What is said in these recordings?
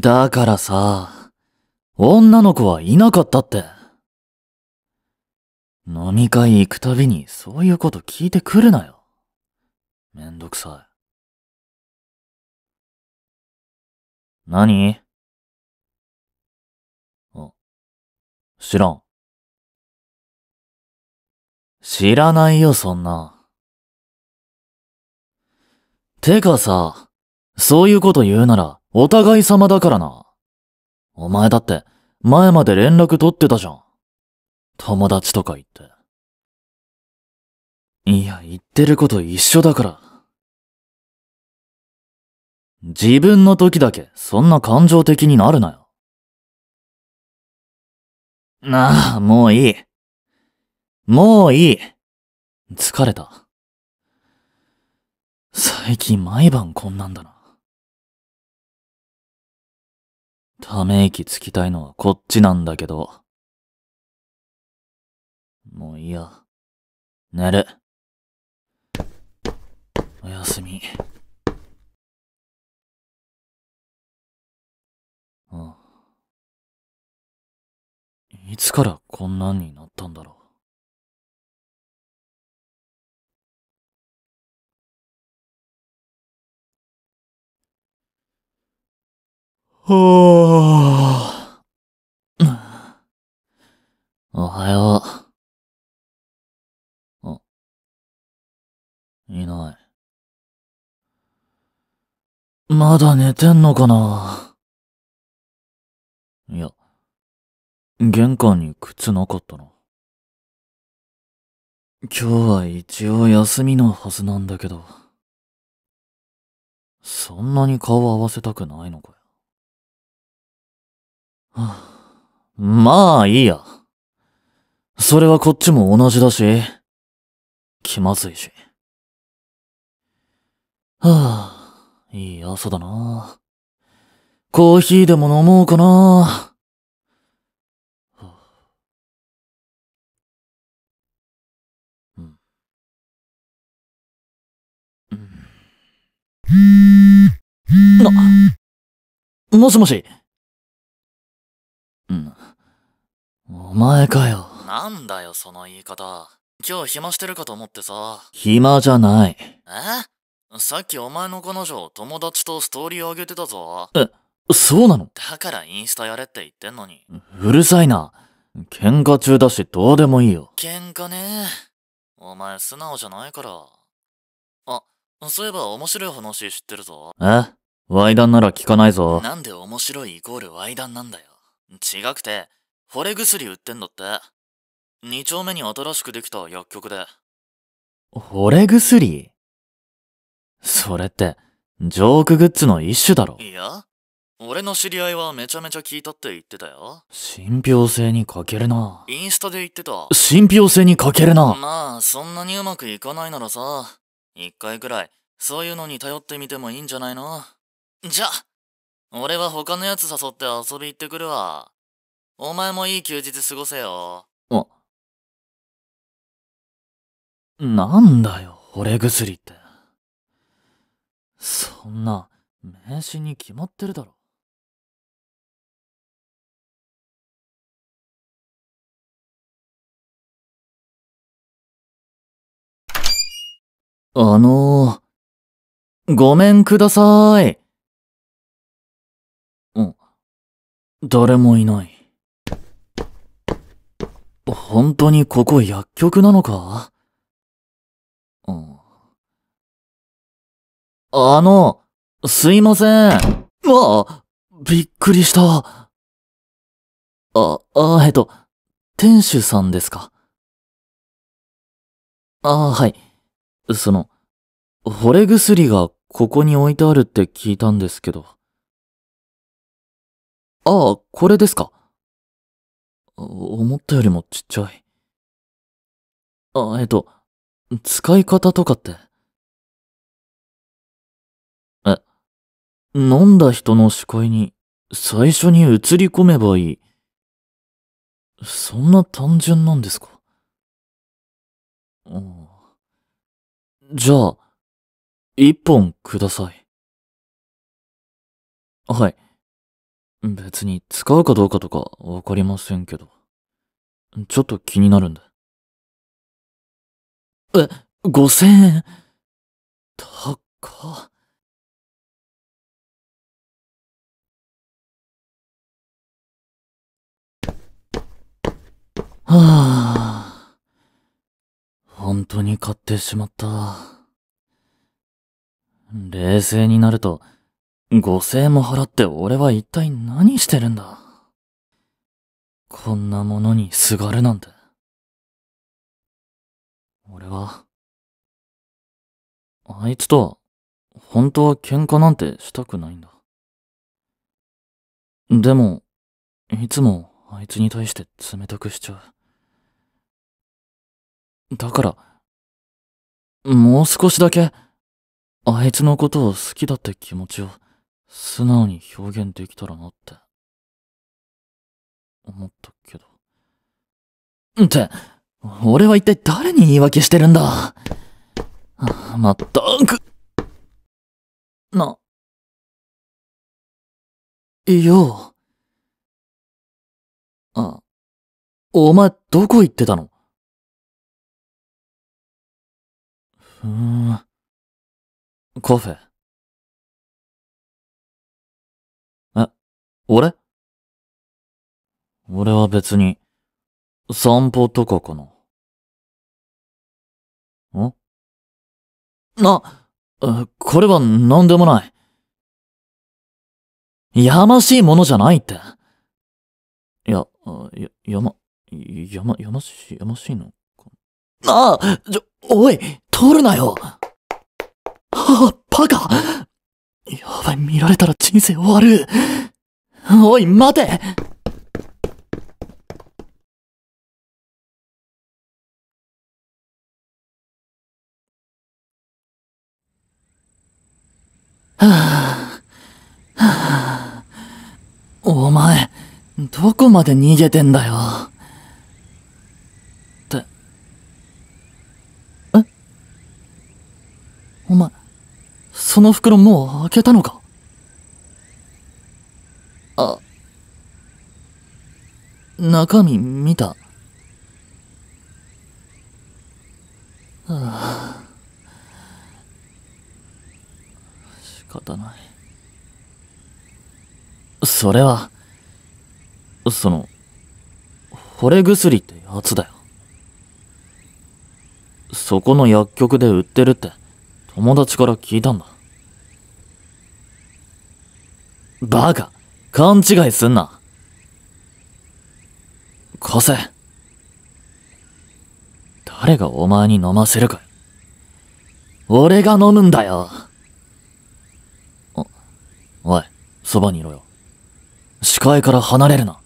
だからさ、女の子はいなかったって。飲み会行くたびにそういうこと聞いてくるなよ。めんどくさい。何あ、知らん。知らないよ、そんな。てかさ、そういうこと言うなら、お互い様だからな。お前だって、前まで連絡取ってたじゃん。友達とか言って。いや、言ってること一緒だから。自分の時だけ、そんな感情的になるなよ。なあ、もういい。もういい。疲れた。最近毎晩こんなんだな。ため息つきたいのはこっちなんだけど。もういいや。寝る。おやすみ。ああ。いつからこんなんになったんだろう。はあ。おはよう。あ、いない。まだ寝てんのかないや、玄関に靴なかったな。今日は一応休みのはずなんだけど、そんなに顔合わせたくないのかまあいいや。それはこっちも同じだし、気まずいし。はあ、いい朝だな。コーヒーでも飲もうかな。な、もしもしお前かよ。なんだよ、その言い方。今日暇してるかと思ってさ。暇じゃない。えさっきお前の彼女、友達とストーリーあげてたぞ。え、そうなのだからインスタやれって言ってんのに。うるさいな。喧嘩中だし、どうでもいいよ。喧嘩ね。お前素直じゃないから。あ、そういえば面白い話知ってるぞ。えワイダンなら聞かないぞ。なんで面白いイコールワイダンなんだよ。違くて、惚れ薬売ってんだって。二丁目に新しくできた薬局で。惚れ薬それって、ジョークグッズの一種だろ。いや、俺の知り合いはめちゃめちゃ聞いたって言ってたよ。信憑性に欠けるな。インスタで言ってた。信憑性に欠けるな。まあ、そんなにうまくいかないならさ、一回くらい、そういうのに頼ってみてもいいんじゃないのじゃあ、俺は他のやつ誘って遊び行ってくるわ。お前もいい休日過ごせよ。あ。なんだよ、惚れ薬って。そんな、名刺に決まってるだろ。あのー、ごめんください。うん。誰もいない。本当にここ薬局なのかあの、すいません。わあ、びっくりした。あ、あ、えっと、店主さんですか。あ、はい。その、惚れ薬がここに置いてあるって聞いたんですけど。ああ、これですか思ったよりもちっちゃい。あ、えっと、使い方とかって。え、飲んだ人の視界に最初に映り込めばいい。そんな単純なんですかじゃあ、一本ください。はい。別に使うかどうかとかわかりませんけど。ちょっと気になるんで。え、五千円。高っ。はあ。本当に買ってしまった。冷静になると、5000も払って俺は一体何してるんだこんなものにすがるなんて。俺は、あいつとは、本当は喧嘩なんてしたくないんだ。でも、いつもあいつに対して冷たくしちゃう。だから、もう少しだけ、あいつのことを好きだって気持ちを。素直に表現できたらなって、思ったけど。って、俺は一体誰に言い訳してるんだまったく、な、いよ。あ、お前どこ行ってたのふーん。カフェ。俺俺は別に、散歩とかかな。んな、これは何でもない。やましいものじゃないって。いや、や、やま、やま、やましい、やましいのか。ああちょ、おい通るなよはあ、バカやばい、見られたら人生終わるおい、待てはあ、はあ、お前、どこまで逃げてんだよ。って。えお前、その袋もう開けたのかあ、中身見た。はあ、仕方ない。それは、その、惚れ薬ってやつだよ。そこの薬局で売ってるって友達から聞いたんだ。バカ勘違いすんな。貸せ。誰がお前に飲ませるか。俺が飲むんだよ。お、おい、そばにいろよ。視界から離れるな。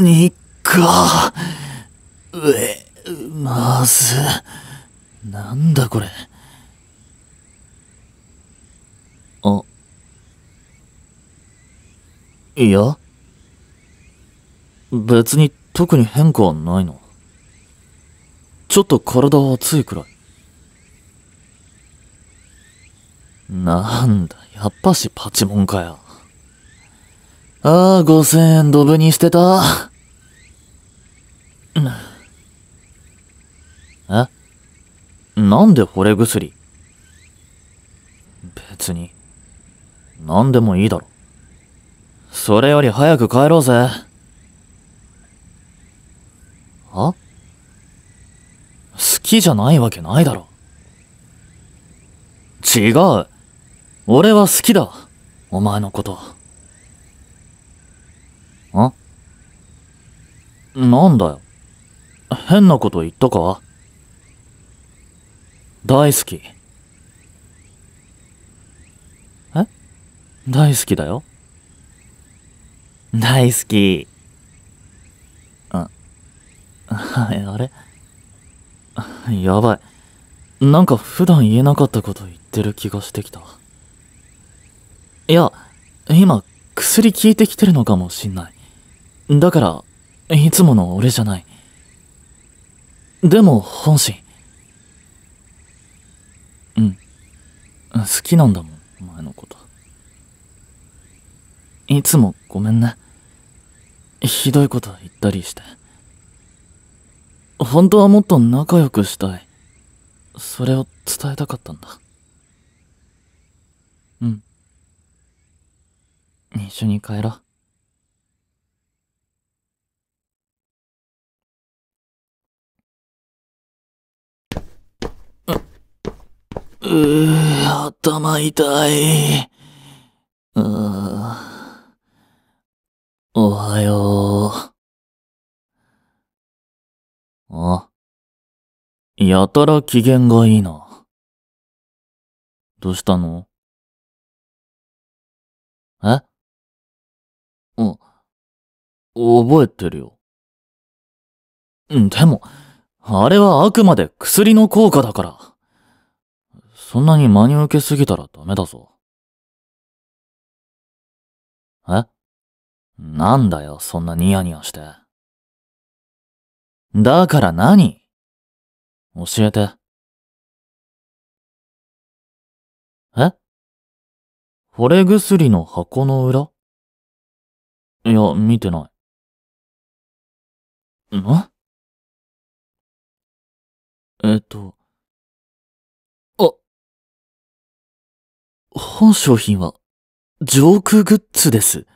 ん。にっか。まずなんだこれあいや別に特に変化はないのちょっと体は熱いくらいなんだやっぱしパチモンかよああ5000円ドブにしてたえなんで惚れ薬別に、何でもいいだろ。それより早く帰ろうぜ。は好きじゃないわけないだろ。違う。俺は好きだ。お前のこと。んなんだよ。変なこと言ったか大好き。え大好きだよ。大好き。あ、あれ やばい。なんか普段言えなかったこと言ってる気がしてきた。いや、今、薬効いてきてるのかもしんない。だから、いつもの俺じゃない。でも、本心。好きなんだもん、お前のこと。いつもごめんね。ひどいこと言ったりして。本当はもっと仲良くしたい。それを伝えたかったんだ。うん。一緒に帰ろう。うー、頭痛い。あおはよう。あ、やたら機嫌がいいな。どうしたのえうん。覚えてるよ。でも、あれはあくまで薬の効果だから。そんなに真に受けすぎたらダメだぞ。えなんだよ、そんなニヤニヤして。だから何教えて。え惚れ薬の箱の裏いや、見てない。ん本商品は、ジョークグッズです。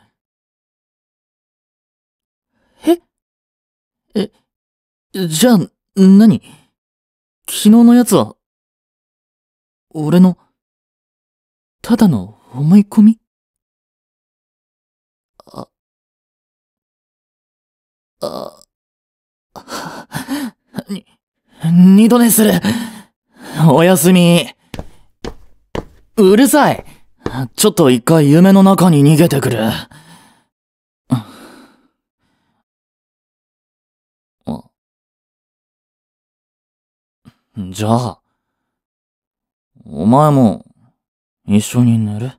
ええ、じゃあ、何昨日のやつは、俺の、ただの思い込みあ、あ、に、二度寝する。おやすみ。うるさいちょっと一回夢の中に逃げてくる。じゃあ、お前も、一緒に寝る